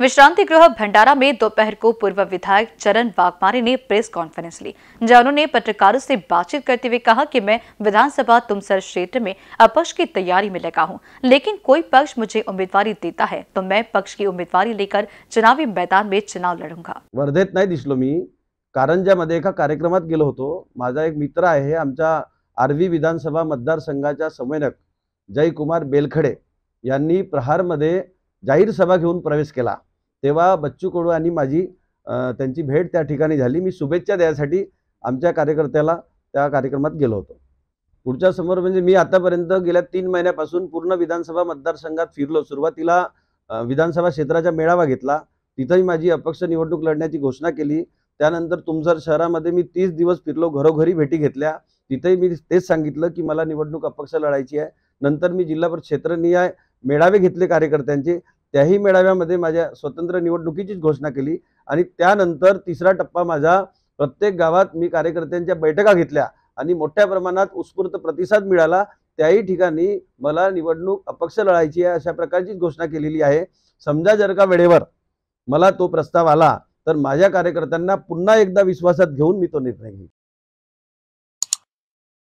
विश्रांति गृह भंडारा में दोपहर को पूर्व विधायक चरण बागमारे ने प्रेस कॉन्फ्रेंस ली जहां उन्होंने पत्रकारों से बातचीत करते हुए कहा कि मैं विधानसभा तुमसर क्षेत्र में अपक्ष की तैयारी में लगा हूं लेकिन कोई पक्ष मुझे उम्मीदवारी देता है तो मैं पक्ष की उम्मीदवारी लेकर चुनावी मैदान में चुनाव लड़ूंगा वर्धेत नहीं दिसलो मी कारंजा मध्य कार्यक्रम गेलो हो एक मित्र है आम आरवी विधानसभा संघा संवेदक कुमार बेलखडे प्रहार मध्य जाहिर सभा घेन प्रवेश केला तेव्हा बच्चू कडू आणि माझी त्यांची भेट त्या ठिकाणी झाली मी शुभेच्छा द्यायसाठी आमच्या कार्यकर्त्याला त्या कार्यक्रमात गेलो होतो पुढच्या समोर म्हणजे मी आतापर्यंत गेल्या तीन महिन्यापासून पूर्ण विधानसभा मतदारसंघात फिरलो सुरुवातीला विधानसभा क्षेत्राचा मेळावा घेतला तिथंही माझी अपक्ष निवडणूक लढण्याची घोषणा केली त्यानंतर तुमसर शहरामध्ये मी तीस दिवस फिरलो घरोघरी भेटी घेतल्या तिथेही मी तेच सांगितलं की मला निवडणूक अपक्ष लढायची आहे नंतर मी जिल्हा परिषद क्षेत्रनिहाय मेळावे घेतले कार्यकर्त्यांचे त्याही मेळाव्यामध्ये माझ्या स्वतंत्र निवडणुकीचीच घोषणा केली आणि त्यानंतर तिसरा टप्पा माझा प्रत्येक गावात मी कार्यकर्त्यांच्या बैठका घेतल्या आणि मोठ्या प्रमाणात उत्स्फूर्त प्रतिसाद मिळाला त्याही ठिकाणी मला निवडणूक अपक्ष लढायची आहे अशा प्रकारचीच घोषणा केलेली आहे समजा जर का वेळेवर मला तो प्रस्ताव आला तर माझ्या कार्यकर्त्यांना पुन्हा एकदा विश्वासात घेऊन मी तो निर्णय घेईन